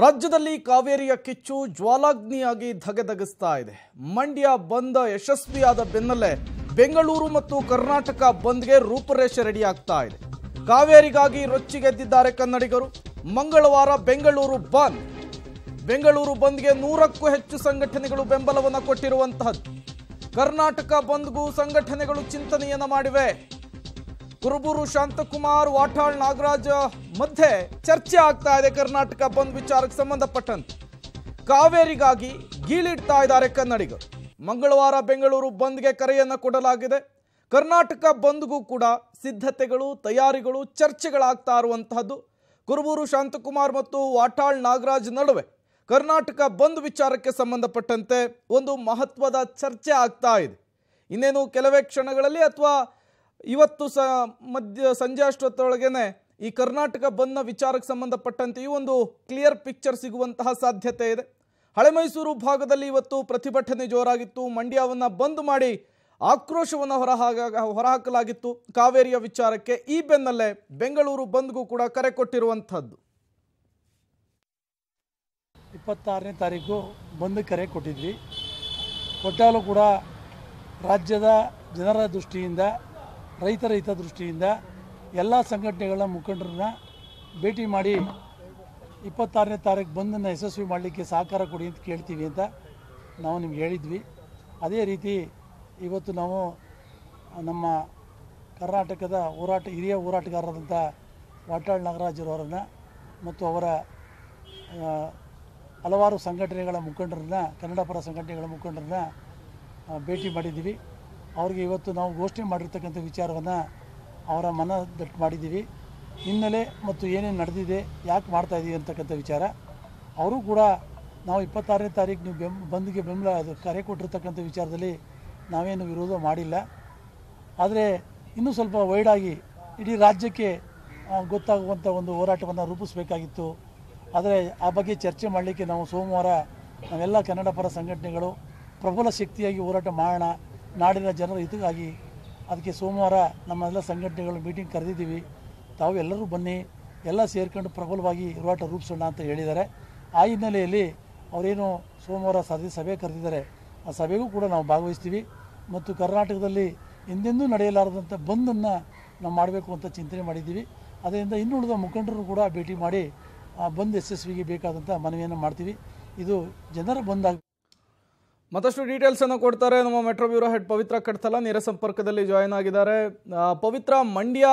ರಾಜ್ಯದಲ್ಲಿ ಕಾವೇರಿಯ ಕಿಚ್ಚು ಜ್ವಾಲಾಗ್ನಿಯಾಗಿ ಧಗೆಧಗಿಸ್ತಾ ಇದೆ ಮಂಡ್ಯ ಬಂದ ಯಶಸ್ವಿಯಾದ ಬೆನ್ನಲ್ಲೇ ಬೆಂಗಳೂರು ಮತ್ತು ಕರ್ನಾಟಕ ಬಂದ್ಗೆ ರೂಪುರೇಷೆ ರೆಡಿ ಆಗ್ತಾ ಇದೆ ಕಾವೇರಿಗಾಗಿ ರೊಚ್ಚಿಗೆದ್ದಿದ್ದಾರೆ ಕನ್ನಡಿಗರು ಮಂಗಳವಾರ ಬೆಂಗಳೂರು ಬಂದ್ ಬೆಂಗಳೂರು ಬಂದ್ಗೆ ನೂರಕ್ಕೂ ಹೆಚ್ಚು ಸಂಘಟನೆಗಳು ಬೆಂಬಲವನ್ನು ಕೊಟ್ಟಿರುವಂತಹದ್ದು ಕರ್ನಾಟಕ ಬಂದ್ಗೂ ಸಂಘಟನೆಗಳು ಚಿಂತನೆಯನ್ನು ಮಾಡಿವೆ ಕುರುಬೂರು ಶಾಂತಕುಮಾರ್ ವಾಟಾಳ್ ನಾಗರಾಜ ಮಧ್ಯೆ ಚರ್ಚೆ ಆಗ್ತಾ ಇದೆ ಕರ್ನಾಟಕ ಬಂದ್ ವಿಚಾರಕ್ಕೆ ಸಂಬಂಧಪಟ್ಟಂತೆ ಕಾವೇರಿಗಾಗಿ ಗೀಳಿಡ್ತಾ ಇದ್ದಾರೆ ಕನ್ನಡಿಗರು ಮಂಗಳವಾರ ಬೆಂಗಳೂರು ಬಂದ್ಗೆ ಕರೆಯನ್ನು ಕೊಡಲಾಗಿದೆ ಕರ್ನಾಟಕ ಬಂದ್ಗೂ ಕೂಡ ಸಿದ್ಧತೆಗಳು ತಯಾರಿಗಳು ಚರ್ಚೆಗಳಾಗ್ತಾ ಇರುವಂತಹದ್ದು ಕುರುಬೂರು ಶಾಂತಕುಮಾರ್ ಮತ್ತು ವಾಟಾಳ್ ನಾಗರಾಜ್ ನಡುವೆ ಕರ್ನಾಟಕ ಬಂದ್ ವಿಚಾರಕ್ಕೆ ಸಂಬಂಧಪಟ್ಟಂತೆ ಒಂದು ಮಹತ್ವದ ಚರ್ಚೆ ಆಗ್ತಾ ಇದೆ ಇನ್ನೇನು ಕೆಲವೇ ಕ್ಷಣಗಳಲ್ಲಿ ಅಥವಾ ಇವತ್ತು ಸ ಮಧ್ಯ ಸಂಜೆ ಅಷ್ಟೊತ್ತೊಳಗೇನೆ ಈ ಕರ್ನಾಟಕ ಬಂದ್ನ ವಿಚಾರಕ್ಕೆ ಸಂಬಂಧಪಟ್ಟಂತೆಯೂ ಒಂದು ಕ್ಲಿಯರ್ ಪಿಕ್ಚರ್ ಸಿಗುವಂತಹ ಸಾಧ್ಯತೆ ಇದೆ ಹಳೆ ಮೈಸೂರು ಭಾಗದಲ್ಲಿ ಇವತ್ತು ಪ್ರತಿಭಟನೆ ಜೋರಾಗಿತ್ತು ಮಂಡ್ಯವನ್ನು ಬಂದ್ ಮಾಡಿ ಆಕ್ರೋಶವನ್ನು ಹೊರಹಾಗ ಹೊರಹಾಕಲಾಗಿತ್ತು ಕಾವೇರಿಯ ವಿಚಾರಕ್ಕೆ ಈ ಬೆನ್ನಲ್ಲೇ ಬೆಂಗಳೂರು ಬಂದ್ಗೂ ಕೂಡ ಕರೆ ಕೊಟ್ಟಿರುವಂಥದ್ದು ಇಪ್ಪತ್ತಾರನೇ ತಾರೀಕು ಬಂದ್ ಕರೆ ಕೊಟ್ಟಿದ್ವಿ ಕೊಟ್ಟಾಲೂ ಕೂಡ ರಾಜ್ಯದ ಜನರ ದೃಷ್ಟಿಯಿಂದ ರೈತರ ಹಿತದೃಷ್ಟಿಯಿಂದ ಎಲ್ಲ ಸಂಘಟನೆಗಳ ಮುಖಂಡರನ್ನ ಭೇಟಿ ಮಾಡಿ ಇಪ್ಪತ್ತಾರನೇ ತಾರೀಕು ಬಂದನ್ನು ಯಶಸ್ವಿ ಮಾಡಲಿಕ್ಕೆ ಸಹಕಾರ ಕೊಡಿ ಅಂತ ಕೇಳ್ತೀವಿ ಅಂತ ನಾವು ನಿಮ್ಗೆ ಹೇಳಿದ್ವಿ ಅದೇ ರೀತಿ ಇವತ್ತು ನಾವು ನಮ್ಮ ಕರ್ನಾಟಕದ ಹೋರಾಟ ಹಿರಿಯ ಹೋರಾಟಗಾರರಾದಂಥ ವಾಟಾಳ್ ನಾಗರಾಜರವರನ್ನು ಮತ್ತು ಅವರ ಹಲವಾರು ಸಂಘಟನೆಗಳ ಮುಖಂಡರನ್ನ ಕನ್ನಡ ಪರ ಸಂಘಟನೆಗಳ ಮುಖಂಡರನ್ನ ಭೇಟಿ ಮಾಡಿದ್ದೀವಿ ಅವ್ರಿಗೆ ಇವತ್ತು ನಾವು ಘೋಷಣೆ ಮಾಡಿರ್ತಕ್ಕಂಥ ವಿಚಾರವನ್ನು ಅವರ ಮನ ದಟ್ಟು ಮಾಡಿದ್ದೀವಿ ಹಿನ್ನೆಲೆ ಮತ್ತು ಏನೇನು ನಡೆದಿದೆ ಯಾಕೆ ಮಾಡ್ತಾಯಿದ್ದೀವಿ ಅಂತಕ್ಕಂಥ ವಿಚಾರ ಅವರು ಕೂಡ ನಾವು ಇಪ್ಪತ್ತಾರನೇ ತಾರೀಕು ನೀವು ಬೆಂ ಬಂದ್ಗೆ ಬೆಂಬಲ ಅದು ಕರೆ ಕೊಟ್ಟಿರ್ತಕ್ಕಂಥ ವಿಚಾರದಲ್ಲಿ ನಾವೇನು ವಿರೋಧ ಮಾಡಿಲ್ಲ ಆದರೆ ಇನ್ನೂ ಸ್ವಲ್ಪ ವೈಡಾಗಿ ಇಡೀ ರಾಜ್ಯಕ್ಕೆ ಗೊತ್ತಾಗುವಂಥ ಒಂದು ಹೋರಾಟವನ್ನು ರೂಪಿಸಬೇಕಾಗಿತ್ತು ಆದರೆ ಆ ಬಗ್ಗೆ ಚರ್ಚೆ ಮಾಡಲಿಕ್ಕೆ ನಾವು ಸೋಮವಾರ ನಾವೆಲ್ಲ ಕನ್ನಡ ಪರ ಸಂಘಟನೆಗಳು ಪ್ರಬಲ ಶಕ್ತಿಯಾಗಿ ಹೋರಾಟ ಮಾಡೋಣ ನಾಡಿನ ಜನರ ಹಿತಕ್ಕಾಗಿ ಅದಕ್ಕೆ ಸೋಮವಾರ ನಮ್ಮೆಲ್ಲ ಸಂಘಟನೆಗಳು ಮೀಟಿಂಗ್ ಕರೆದಿದ್ದೀವಿ ತಾವೆಲ್ಲರೂ ಬನ್ನಿ ಎಲ್ಲ ಸೇರ್ಕೊಂಡು ಪ್ರಬಲವಾಗಿ ಹೋರಾಟ ರೂಪಿಸೋಣ ಅಂತ ಹೇಳಿದ್ದಾರೆ ಆ ಹಿನ್ನೆಲೆಯಲ್ಲಿ ಅವರೇನು ಸೋಮವಾರ ಸಾದಿ ಸಭೆ ಕರೆದಿದ್ದಾರೆ ಆ ಸಭೆಗೂ ಕೂಡ ನಾವು ಭಾಗವಹಿಸ್ತೀವಿ ಮತ್ತು ಕರ್ನಾಟಕದಲ್ಲಿ ಹಿಂದೆಂದೂ ನಡೆಯಲಾರದಂಥ ಬಂದನ್ನು ನಾವು ಮಾಡಬೇಕು ಅಂತ ಚಿಂತನೆ ಮಾಡಿದ್ದೀವಿ ಅದರಿಂದ ಇನ್ನುಳಿದ ಮುಖಂಡರು ಕೂಡ ಭೇಟಿ ಮಾಡಿ ಆ ಬಂದ್ ಯಶಸ್ವಿಗೆ ಬೇಕಾದಂಥ ಮನವಿಯನ್ನು ಮಾಡ್ತೀವಿ ಇದು ಜನರ ಬಂದಾಗ ಮತ್ತಷ್ಟು ಡೀಟೇಲ್ಸ್ ಅನ್ನು ಕೊಡ್ತಾರೆ ನಮ್ಮ metro bureau head Pavithra Kattala ನೇರ ಸಂಪರ್ಕದಲ್ಲಿ ಜಾಯಿನ್ ಆಗಿದ್ದಾರೆ ಪವಿತ್ರ ಮಂಡ್ಯ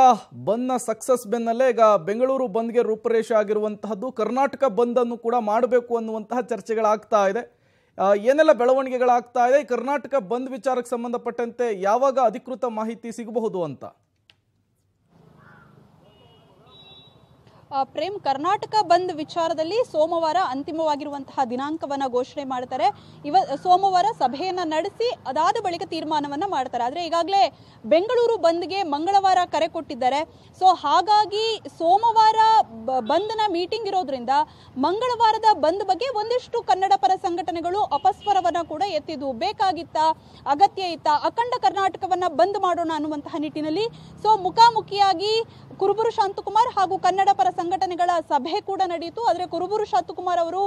ಬಂದ್ನ ಸಕ್ಸಸ್ ಬೆನ್ನಲ್ಲೇ ಈಗ ಬೆಂಗಳೂರು ಬಂದ್ಗೆ ರೂಪರೇಷೆ ಆಗಿರುವಂತಹದ್ದು ಕರ್ನಾಟಕ ಬಂದ್ ಅನ್ನು ಕೂಡ ಮಾಡಬೇಕು ಅನ್ನುವಂತಹ ಚರ್ಚೆಗಳಾಗ್ತಾ ಇದೆ ಏನೆಲ್ಲ ಬೆಳವಣಿಗೆಗಳಾಗ್ತಾ ಇದೆ ಕರ್ನಾಟಕ ಬಂದ್ ವಿಚಾರಕ್ಕೆ ಸಂಬಂಧಪಟ್ಟಂತೆ ಯಾವಾಗ ಅಧಿಕೃತ ಮಾಹಿತಿ ಸಿಗಬಹುದು ಅಂತ ಪ್ರೇಮ್ ಕರ್ನಾಟಕ ಬಂದ್ ವಿಚಾರದಲ್ಲಿ ಸೋಮವಾರ ಅಂತಿಮವಾಗಿರುವಂತಹ ದಿನಾಂಕವನ್ನ ಘೋಷಣೆ ಮಾಡ್ತಾರೆ ಇವ ಸೋಮವಾರ ಸಭೆಯನ್ನು ನಡೆಸಿ ಅದಾದ ಬಳಿಕ ತೀರ್ಮಾನವನ್ನ ಮಾಡ್ತಾರೆ ಆದರೆ ಈಗಾಗಲೇ ಬೆಂಗಳೂರು ಬಂದ್ಗೆ ಮಂಗಳವಾರ ಕರೆ ಕೊಟ್ಟಿದ್ದಾರೆ ಸೊ ಹಾಗಾಗಿ ಸೋಮವಾರ ಬಂದ್ನ ಮೀಟಿಂಗ್ ಇರೋದ್ರಿಂದ ಮಂಗಳವಾರದ ಬಂದ್ ಬಗ್ಗೆ ಒಂದಿಷ್ಟು ಕನ್ನಡ ಪರ ಸಂಘಟನೆಗಳು ಅಪಸ್ವರವನ್ನ ಕೂಡ ಎತ್ತಿದ್ವು ಬೇಕಾಗಿತ್ತಾ ಅಗತ್ಯ ಇತ್ತ ಅಖಂಡ ಕರ್ನಾಟಕವನ್ನ ಬಂದ್ ಮಾಡೋಣ ಅನ್ನುವಂತಹ ನಿಟ್ಟಿನಲ್ಲಿ ಸೊ ಮುಖಾಮುಖಿಯಾಗಿ ಕುರುಬರು ಶಾಂತಕುಮಾರ್ ಹಾಗೂ ಕನ್ನಡ ಪರ ಸಂಘಟನೆಗಳ ಸಭೆ ಕೂಡ ನಡೆಯಿತು ಆದರೆ ಕುರುಬರು ಶಾಂತಕುಮಾರ್ ಅವರು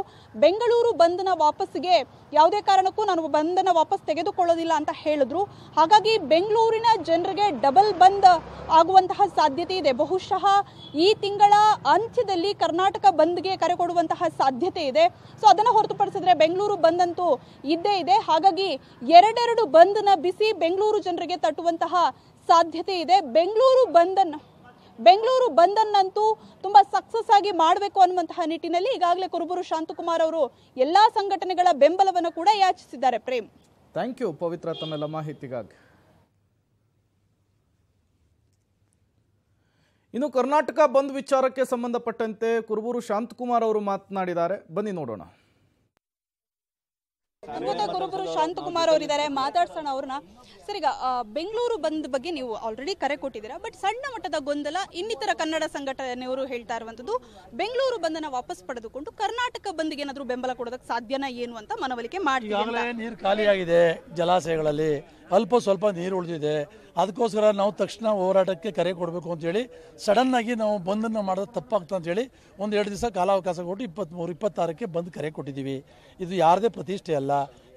ಬೆಂಗಳೂರು ಬಂದ್ನ ವಾಪಸ್ಗೆ ಯಾವುದೇ ಕಾರಣಕ್ಕೂ ನಾನು ಬಂಧನ ವಾಪಸ್ ತೆಗೆದುಕೊಳ್ಳೋದಿಲ್ಲ ಅಂತ ಹೇಳಿದ್ರು ಹಾಗಾಗಿ ಬೆಂಗಳೂರಿನ ಜನರಿಗೆ ಡಬಲ್ ಬಂದ್ ಆಗುವಂತಹ ಸಾಧ್ಯತೆ ಇದೆ ಬಹುಶಃ ಈ ತಿಂಗಳ ಅಂತ್ಯದಲ್ಲಿ ಕರ್ನಾಟಕ ಬಂದ್ಗೆ ಕರೆ ಕೊಡುವಂತಹ ಸಾಧ್ಯತೆ ಇದೆ ಸೊ ಅದನ್ನು ಹೊರತುಪಡಿಸಿದ್ರೆ ಬೆಂಗಳೂರು ಬಂದ್ ಅಂತೂ ಇದ್ದೇ ಇದೆ ಹಾಗಾಗಿ ಎರಡೆರಡು ಬಂದ್ನ ಬಿಸಿ ಬೆಂಗಳೂರು ಜನರಿಗೆ ತಟ್ಟುವಂತಹ ಸಾಧ್ಯತೆ ಇದೆ ಬೆಂಗಳೂರು ಬಂದನ್ನು ಬೆಂಗಳೂರು ಬಂದನ್ನಂತೂ ತುಂಬ ಸಕ್ಸಸ್ ಆಗಿ ಮಾಡಬೇಕು ಅನ್ನುವಂತಹ ನಿಟ್ಟಿನಲ್ಲಿ ಈಗಾಗಲೇ ಕುರುಬೂರು ಶಾಂತಕುಮಾರ್ ಅವರು ಎಲ್ಲ ಸಂಘಟನೆಗಳ ಬೆಂಬಲವನ್ನು ಕೂಡ ಯಾಚಿಸಿದ್ದಾರೆ ಪ್ರೇಮ್ ಥ್ಯಾಂಕ್ ಯು ಪವಿತ್ರ ತಮ್ಮೆಲ್ಲ ಮಾಹಿತಿಗಾಗಿ ಇನ್ನು ಕರ್ನಾಟಕ ಬಂದ್ ವಿಚಾರಕ್ಕೆ ಸಂಬಂಧಪಟ್ಟಂತೆ ಕುರುಬೂರು ಶಾಂತಕುಮಾರ್ ಅವರು ಮಾತನಾಡಿದ್ದಾರೆ ಬನ್ನಿ ನೋಡೋಣ ಮೂತ ಕುರುಬರು ಶಾಂತಕುಮಾರ್ ಅವರಿದ್ದಾರೆ ಮಾತಾಡ್ಸೋಣ ಅವ್ರನ್ನ ಸರ್ ಈಗ ಬೆಂಗಳೂರು ಬಂದ ಬಗ್ಗೆ ನೀವು ಆಲ್ರೆಡಿ ಕರೆ ಕೊಟ್ಟಿದ್ದೀರಾ ಬಟ್ ಸಣ್ಣ ಮಟ್ಟದ ಗೊಂದಲ ಇನ್ನಿತರ ಕನ್ನಡ ಸಂಘಟನೆಯವರು ಹೇಳ್ತಾ ಇರುವಂತದ್ದು ಬೆಂಗಳೂರು ಬಂದನ ವಾಪಸ್ ಪಡೆದುಕೊಂಡು ಕರ್ನಾಟಕ ಬಂದ್ಗೆ ಏನಾದರೂ ಬೆಂಬಲ ಕೊಡೋದಕ್ಕೆ ಸಾಧ್ಯನಾ ಏನು ಅಂತ ಮನವೊಲಿಕೆ ಮಾಡಿ ನೀರು ಖಾಲಿಯಾಗಿದೆ ಜಲಾಶಯಗಳಲ್ಲಿ ಅಲ್ಪ ಸ್ವಲ್ಪ ನೀರು ಉಳಿದಿದೆ ಅದಕ್ಕೋಸ್ಕರ ನಾವು ತಕ್ಷಣ ಹೋರಾಟಕ್ಕೆ ಕರೆ ಕೊಡಬೇಕು ಅಂತೇಳಿ ಸಡನ್ನಾಗಿ ನಾವು ಬಂದನ್ನು ಮಾಡೋದು ತಪ್ಪಾಗ್ತದೆ ಅಂತೇಳಿ ಒಂದು ಎರಡು ದಿವಸ ಕಾಲಾವಕಾಶ ಕೊಟ್ಟು ಇಪ್ಪತ್ತ್ಮೂರು ಇಪ್ಪತ್ತಾರಕ್ಕೆ ಬಂದು ಕರೆ ಕೊಟ್ಟಿದ್ದೀವಿ ಇದು ಯಾರದೇ ಪ್ರತಿಷ್ಠೆ ಅಲ್ಲ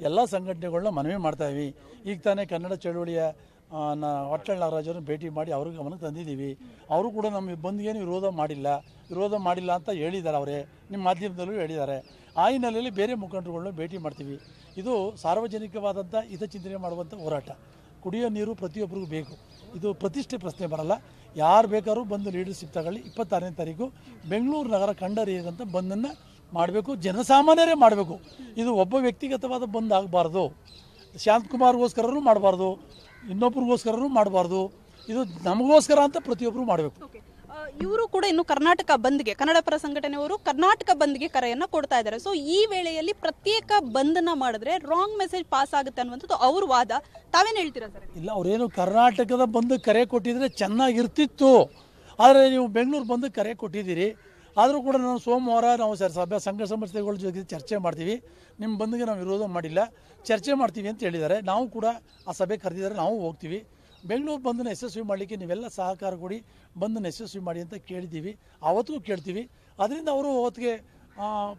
ಎಲ್ಲ ಸಂಘಟನೆಗಳನ್ನ ಮನವಿ ಮಾಡ್ತಾಯಿವಿ ಈಗ ತಾನೇ ಕನ್ನಡ ಚಳುವಳಿಯ ಹೊಟ್ಟಳ ನಾಗರಾಜರನ್ನು ಭೇಟಿ ಮಾಡಿ ಅವ್ರಿಗೆ ಗಮನಕ್ಕೆ ತಂದಿದ್ದೀವಿ ಅವರು ಕೂಡ ನಮ್ಮ ಬಂದ್ಗೇನು ವಿರೋಧ ಮಾಡಿಲ್ಲ ವಿರೋಧ ಮಾಡಿಲ್ಲ ಅಂತ ಹೇಳಿದ್ದಾರೆ ಅವರೇ ನಿಮ್ಮ ಮಾಧ್ಯಮದಲ್ಲೂ ಹೇಳಿದ್ದಾರೆ ಆ ಹಿನ್ನೆಲೆಯಲ್ಲಿ ಬೇರೆ ಮುಖಂಡರುಗಳ್ನ ಭೇಟಿ ಮಾಡ್ತೀವಿ ಇದು ಸಾರ್ವಜನಿಕವಾದಂಥ ಹಿತಚಿಂತನೆ ಮಾಡುವಂಥ ಹೋರಾಟ ಕುಡಿಯೋ ನೀರು ಪ್ರತಿಯೊಬ್ಬರಿಗೂ ಬೇಕು ಇದು ಪ್ರತಿಷ್ಠೆ ಪ್ರಶ್ನೆ ಬರಲ್ಲ ಯಾರು ಬೇಕಾದ್ರೂ ಬಂದು ಲೀಡರ್ಶಿಪ್ ತಗೊಳ್ಳಿ ಇಪ್ಪತ್ತಾರನೇ ತಾರೀಕು ಬೆಂಗಳೂರು ನಗರ ಕಂಡರಿಯದಂಥ ಬಂದನ್ನು ಮಾಡಬೇಕು ಜನಸಾಮಾನ್ಯರೇ ಮಾಡಬೇಕು ಇದು ಒಬ್ಬ ವ್ಯಕ್ತಿಗತವಾದ ಬಂದ್ ಆಗಬಾರ್ದು ಶಾಂತಕುಮಾರ್ಗೋಸ್ಕರನೂ ಮಾಡಬಾರ್ದು ಇನ್ನೊಬ್ರಿಗೋಸ್ಕರನೂ ಮಾಡಬಾರ್ದು ಇದು ನಮಗೋಸ್ಕರ ಅಂತ ಪ್ರತಿಯೊಬ್ಬರು ಮಾಡಬೇಕು ಇವರು ಕೂಡ ಇನ್ನು ಕರ್ನಾಟಕ ಬಂದ್ಗೆ ಕನ್ನಡ ಪರ ಸಂಘಟನೆಯವರು ಕರ್ನಾಟಕ ಬಂದ್ಗೆ ಕರೆಯನ್ನ ಕೊಡ್ತಾ ಇದ್ದಾರೆ ಸೊ ಈ ವೇಳೆಯಲ್ಲಿ ಪ್ರತ್ಯೇಕ ಬಂದ್ನ ಮಾಡಿದ್ರೆ ರಾಂಗ್ ಮೆಸೇಜ್ ಪಾಸ್ ಆಗುತ್ತೆ ಅನ್ನುವಂಥದ್ದು ಅವ್ರ ವಾದ ತಾವೇನು ಹೇಳ್ತೀರಾ ಸರ್ ಇಲ್ಲ ಅವರೇನು ಕರ್ನಾಟಕದ ಬಂದ್ ಕರೆ ಕೊಟ್ಟಿದ್ರೆ ಚೆನ್ನಾಗಿರ್ತಿತ್ತು ಆದರೆ ನೀವು ಬೆಂಗಳೂರು ಬಂದು ಕರೆ ಕೊಟ್ಟಿದ್ದೀರಿ ಆದರೂ ಕೂಡ ನಾವು ಸೋಮವಾರ ನಾವು ಸರ್ ಸಭೆ ಸಂಘ ಸಂಸ್ಥೆಗಳ ಜೊತೆ ಚರ್ಚೆ ಮಾಡ್ತೀವಿ ನಿಮ್ಮ ಬಂದಿಗೆ ನಾವು ವಿರೋಧ ಮಾಡಿಲ್ಲ ಚರ್ಚೆ ಮಾಡ್ತೀವಿ ಅಂತ ಹೇಳಿದ್ದಾರೆ ನಾವು ಕೂಡ ಆ ಸಭೆ ಕರೆದಿದ್ದಾರೆ ನಾವು ಹೋಗ್ತೀವಿ ಬೆಂಗಳೂರು ಬಂದನ್ನು ಯಶಸ್ವಿ ಮಾಡಲಿಕ್ಕೆ ನೀವೆಲ್ಲ ಸಹಕಾರ ಕೊಡಿ ಬಂದನ್ನು ಯಶಸ್ವಿ ಮಾಡಿ ಅಂತ ಕೇಳಿದ್ದೀವಿ ಆವತ್ತಿಗೂ ಕೇಳ್ತೀವಿ ಅದರಿಂದ ಅವರು ಅವತ್ತಿಗೆ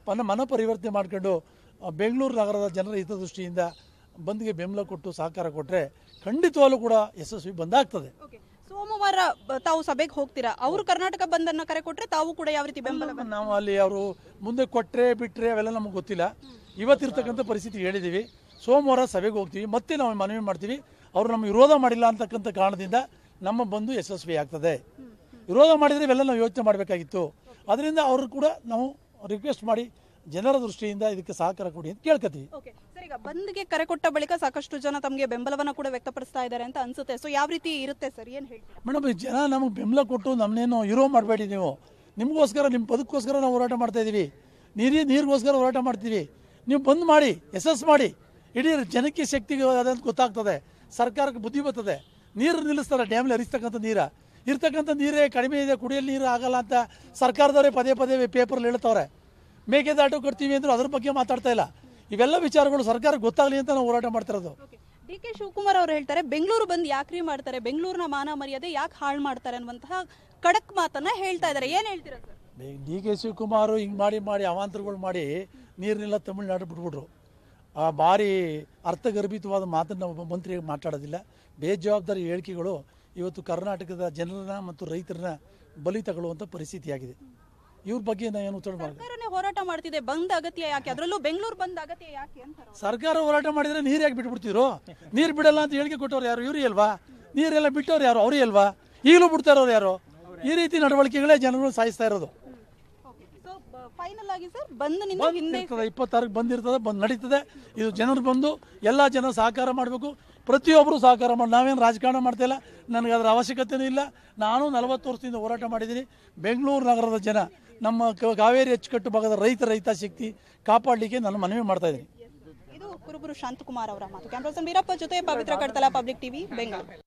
ಪನ ಮನ ಪರಿವರ್ತನೆ ಮಾಡಿಕೊಂಡು ಬೆಂಗಳೂರು ನಗರದ ಜನರ ಹಿತದೃಷ್ಟಿಯಿಂದ ಬಂದ್ಗೆ ಬೆಂಬಲ ಕೊಟ್ಟು ಸಹಕಾರ ಕೊಟ್ಟರೆ ಖಂಡಿತವಾಗಲೂ ಕೂಡ ಯಶಸ್ವಿ ಬಂದಾಗ್ತದೆ ಸೋಮವಾರ ತಾವು ಸಭೆಗೆ ಹೋಗ್ತೀರಾ ಅವರು ಕರ್ನಾಟಕ ಬಂದನ್ನು ಕರೆ ಕೊಟ್ಟರೆ ತಾವು ಕೂಡ ಯಾವ ರೀತಿ ಬೆಂಬಲ ನಾವು ಅಲ್ಲಿ ಅವರು ಮುಂದೆ ಕೊಟ್ಟರೆ ಬಿಟ್ಟರೆ ಅವೆಲ್ಲ ನಮ್ಗೆ ಗೊತ್ತಿಲ್ಲ ಇವತ್ತಿರ್ತಕ್ಕಂಥ ಪರಿಸ್ಥಿತಿ ಹೇಳಿದ್ದೀವಿ ಸೋಮವಾರ ಸಭೆಗೆ ಹೋಗ್ತೀವಿ ಮತ್ತೆ ನಾವು ಮನವಿ ಮಾಡ್ತೀವಿ ಅವರು ನಮ್ಮ ವಿರೋಧ ಮಾಡಿಲ್ಲ ಅಂತಕ್ಕಂಥ ಕಾರಣದಿಂದ ನಮ್ಮ ಬಂದು ಯಶಸ್ವಿ ಆಗ್ತದೆ ವಿರೋಧ ಮಾಡಿದರೆ ಇವೆಲ್ಲ ನಾವು ಯೋಚನೆ ಮಾಡಬೇಕಾಗಿತ್ತು ಅದರಿಂದ ಅವರು ಕೂಡ ನಾವು ರಿಕ್ವೆಸ್ಟ್ ಮಾಡಿ ಜನರ ದೃಷ್ಟಿಯಿಂದ ಇದಕ್ಕೆ ಸಹಕಾರ ಕೊಡಿ ಅಂತ ಕೇಳ್ಕತೀವಿ ಈಗ ಬಂದ್ಗೆ ಕರೆ ಕೊಟ್ಟ ಬಳಿಕ ಸಾಕಷ್ಟು ಜನ ತಮಗೆ ಬೆಂಬಲವನ್ನು ಕೂಡ ವ್ಯಕ್ತಪಡಿಸ್ತಾ ಇದ್ದಾರೆ ಅಂತ ಅನ್ಸುತ್ತೆ ಸೊ ಯಾವ ರೀತಿ ಇರುತ್ತೆ ಸರ್ ಏನು ಹೇಳಿ ಮೇಡಮ್ ಜನ ನಮಗೆ ಬೆಂಬಲ ಕೊಟ್ಟು ನಮ್ಮನ್ನೇನು ಇರೋ ಮಾಡಬೇಡಿ ನೀವು ನಿಮಗೋಸ್ಕರ ನಿಮ್ಮ ಬದುಕೋಸ್ಕರ ನಾವು ಹೋರಾಟ ಮಾಡ್ತಾ ಇದ್ದೀವಿ ನೀರಿ ನೀರಿಗೋಸ್ಕರ ಹೋರಾಟ ಮಾಡ್ತೀವಿ ನೀವು ಬಂದ್ ಮಾಡಿ ಯಶಸ್ಸು ಮಾಡಿ ಇಡೀ ಜನಕ್ಕೆ ಶಕ್ತಿಗೆ ಅದಂತ ಗೊತ್ತಾಗ್ತದೆ ಸರ್ಕಾರಕ್ಕೆ ಬುದ್ಧಿ ಬರ್ತದೆ ನೀರು ನಿಲ್ಲಿಸ್ತಾರೆ ಡ್ಯಾಮಲ್ಲಿ ಹರಿಸ್ತಕ್ಕಂಥ ನೀರು ಇರ್ತಕ್ಕಂಥ ನೀರೇ ಕಡಿಮೆ ಇದೆ ಕುಡಿಯಲ್ಲಿ ನೀರು ಆಗಲ್ಲ ಅಂತ ಸರ್ಕಾರದವರೇ ಪದೇ ಪದೇ ಪೇಪರಲ್ಲಿ ಹೇಳ್ತವ್ರೆ ಮೇಕೆದಾಟು ಕೊಡ್ತೀವಿ ಅಂದರೂ ಅದ್ರ ಬಗ್ಗೆ ಮಾತಾಡ್ತಾ ಇಲ್ಲ ಇವೆಲ್ಲ ವಿಚಾರಗಳು ಸರ್ಕಾರ ಗೊತ್ತಾಗಲಿ ಅಂತ ನಾವು ಹೋರಾಟ ಮಾಡ್ತಿರೋದು ಡಿ ಕೆ ಶಿವಕುಮಾರ್ ಅವರು ಹೇಳ್ತಾರೆ ಬೆಂಗಳೂರು ಬಂದು ಯಾಕ್ರಿ ಮಾಡ್ತಾರೆ ಬೆಂಗಳೂರಿನ ಮಾನ ಮರ್ಯಾದೆ ಯಾಕೆ ಹಾಳು ಮಾಡ್ತಾರೆ ಅನ್ನುವಂತಹ ಕಡಕ್ ಮಾತನ್ನ ಹೇಳ್ತಾ ಇದ್ದಾರೆ ಏನು ಹೇಳ್ತೀರಾ ಡಿ ಕೆ ಶಿವಕುಮಾರ್ ಹಿಂಗ್ ಮಾಡಿ ಮಾಡಿ ಅವಾಂತರಗಳು ಮಾಡಿ ನೀರಿನೆಲ್ಲ ತಮಿಳ್ನಾಡು ಬಿಟ್ಬಿಟ್ರು ಆ ಭಾರಿ ಅರ್ಥಗರ್ಭಿತವಾದ ಮಾತನ್ನು ಮಂತ್ರಿ ಮಾತಾಡೋದಿಲ್ಲ ಬೇಜವಾಬ್ದಾರಿ ಹೇಳಿಕೆಗಳು ಇವತ್ತು ಕರ್ನಾಟಕದ ಜನರನ್ನ ಮತ್ತು ರೈತರನ್ನ ಬಲಿ ತಗೊಳ್ಳುವಂಥ ಪರಿಸ್ಥಿತಿಯಾಗಿದೆ ಇವ್ರ ಬಗ್ಗೆ ನಾನು ಏನು ಉತ್ತರ ಹೋರಾಟ ಮಾಡ್ತಿದೆ ಬಂದ್ ಅಗತ್ಯ ಯಾಕೆ ಅದರಲ್ಲೂ ಬೆಂಗಳೂರು ಬಂದ್ ಅಗತ್ಯ ಯಾಕೆ ಸರ್ಕಾರ ಹೋರಾಟ ಮಾಡಿದ್ರೆ ನೀರು ಯಾಕೆ ಬಿಟ್ಬಿಡ್ತಿದ್ರು ನೀರು ಬಿಡಲ್ಲ ಅಂತ ಹೇಳಿಕೆ ಕೊಟ್ಟವ್ರು ಯಾರು ಇವ್ರಿ ಅಲ್ವಾ ನೀರೆಲ್ಲ ಬಿಟ್ಟವ್ರು ಯಾರು ಅವರೇ ಅಲ್ವಾ ಈಗಲೂ ಬಿಡ್ತಾ ಇರೋರು ಯಾರು ಈ ರೀತಿ ನಡವಳಿಕೆಗಳೇ ಜನರು ಸಾಯಿಸ್ತಾ ಇರೋದು ಫೈನಲ್ ಆಗಿ ಸರ್ ಬಂದು ನಿಮಗೆ ಹಿಂದೆ ಇಪ್ಪತ್ತಾರಕ್ಕೆ ಬಂದಿರ್ತದೆ ಬಂದು ನಡೀತದೆ ಇದು ಜನರು ಬಂದು ಎಲ್ಲ ಜನ ಸಹಕಾರ ಮಾಡಬೇಕು ಪ್ರತಿಯೊಬ್ಬರು ಸಹಕಾರ ಮಾಡಿ ನಾವೇನು ರಾಜಕಾರಣ ಮಾಡ್ತಾಯಿಲ್ಲ ನನಗೆ ಅದರ ಅವಶ್ಯಕತೆಯೂ ಇಲ್ಲ ನಾನು ನಲವತ್ತು ವರ್ಷದಿಂದ ಹೋರಾಟ ಮಾಡಿದ್ದೀನಿ ಬೆಂಗಳೂರು ನಗರದ ಜನ ನಮ್ಮ ಕಾವೇರಿ ಅಚ್ಚುಕಟ್ಟು ಭಾಗದ ರೈತ ರೈತ ಶಕ್ತಿ ಕಾಪಾಡಲಿಕ್ಕೆ ನಾನು ಮನವಿ ಮಾಡ್ತಾ ಇದ್ದೀನಿ ಇದು ಕುರುಬರು ಶಾಂತಕುಮಾರ್ ಅವರ ಮಾತು ಕ್ಯಾಮ್ರಾ ವೀರಪ್ಪ ಜೊತೆ ಪವಿತ್ರ ಕಡ್ತಲ ಪಬ್ಲಿಕ್ ಟಿವಿ ಬೆಂಗಳೂರು